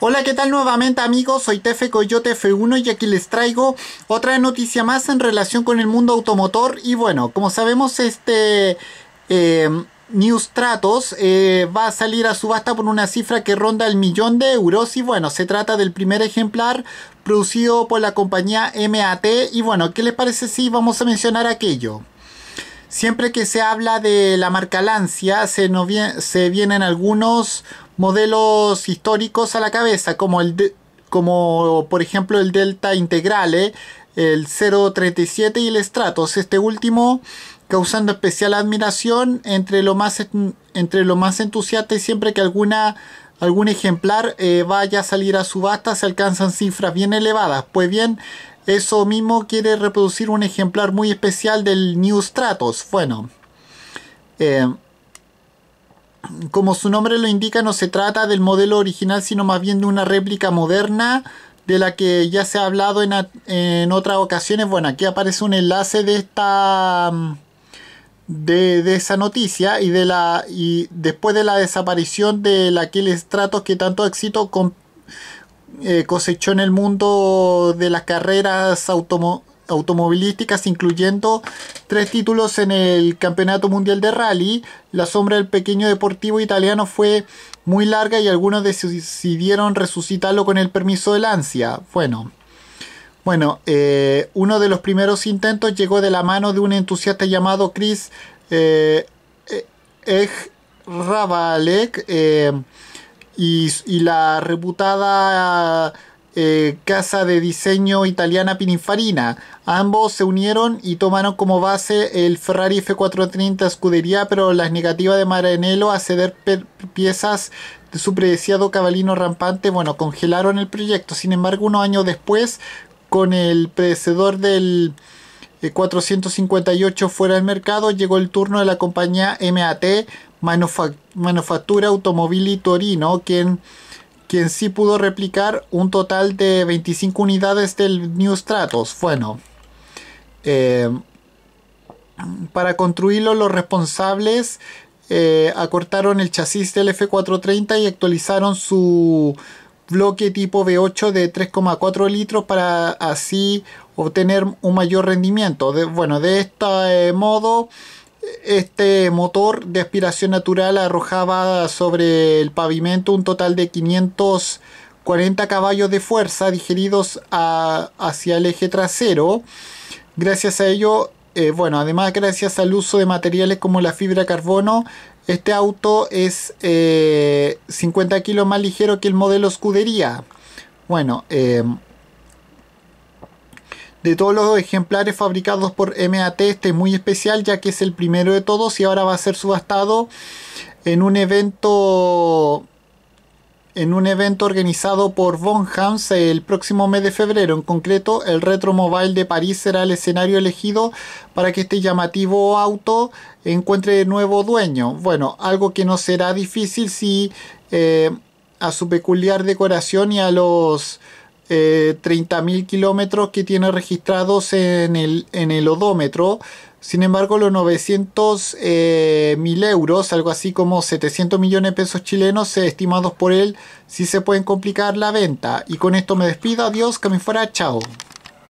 Hola, ¿qué tal nuevamente amigos? Soy Tefe Coyote F1 y aquí les traigo otra noticia más en relación con el mundo automotor. Y bueno, como sabemos, este em, eh, New va a salir a subasta por una cifra que ronda el millón de euros. Y bueno, se trata del primer ejemplar producido por la compañía MAT. Y bueno, ¿qué les parece si vamos a mencionar aquello? Siempre que se habla de la marca Lancia, se, vienen algunos modelos históricos a la cabeza, como, el como por ejemplo el Delta Integrale, el 037 y el Stratos. Este último causando especial admiración entre lo más, entre lo más entusiasta y siempre que alguna, algún ejemplar eh, vaya a salir a subasta se alcanzan cifras bien elevadas. Pues bien, eso mismo quiere reproducir un ejemplar muy especial del New Stratos. Bueno, eh, como su nombre lo indica, no se trata del modelo original, sino más bien de una réplica moderna de la que ya se ha hablado en, otras ocasiones. Bueno, aquí aparece un enlace de esta... Mm, de, esa noticia y de la y después de la desaparición de aquel Stratos que tanto éxito con, eh, cosechó en el mundo de las carreras automovilísticas, incluyendo tres títulos en el Campeonato Mundial de Rally. La sombra del pequeño deportivo italiano fue muy larga y algunos decidieron resucitarlo con el permiso del ansia. Bueno, bueno eh, uno de los primeros intentos llegó de la mano de un entusiasta llamado Chris eh, e-, y, la reputada eh, casa de diseño italiana Pininfarina. Ambos se unieron y tomaron como base el Ferrari F430 Scuderia, pero las negativas de Maranello a ceder piezas de su predeciado cabalino rampante, bueno, congelaron el proyecto. Sin embargo, unos años después, con el predecedor del 458 eh, fuera del mercado, llegó el turno de la compañía MAT Manufactura Automóvil y Torino, quien, quien sí pudo replicar un total de 25 unidades del New Stratos. Bueno, eh, para construirlo los responsables eh, acortaron el chasis del F430 y actualizaron su bloque tipo V8 de 3,4 litros para así obtener un mayor rendimiento. De, bueno, de este eh, modo este motor de aspiración natural arrojaba sobre el pavimento un total de 540 caballos de fuerza digeridos hacia el eje trasero. Gracias a ello, eh, bueno, además gracias al uso de materiales como la fibra carbono, este auto es 50 eh, kilos más ligero que el modelo escudería. Bueno, eh, de todos los ejemplares fabricados por MAT, este es muy especial ya que es el primero de todos y ahora va a ser subastado en un evento en un evento organizado por Von Hans el próximo mes de febrero. En concreto, el Retro Mobile de París será el escenario elegido para que este llamativo auto encuentre nuevo dueño. Bueno, algo que no será difícil si eh, a su peculiar decoración y a los eh, 30.000 kilómetros que tiene registrados en el, en el odómetro. Sin embargo, los 900 eh, mil euros, algo así como 700 millones de pesos chilenos estimados por él, si se pueden complicar la venta. Y con esto me despido. Adiós, que me fuera. Chao.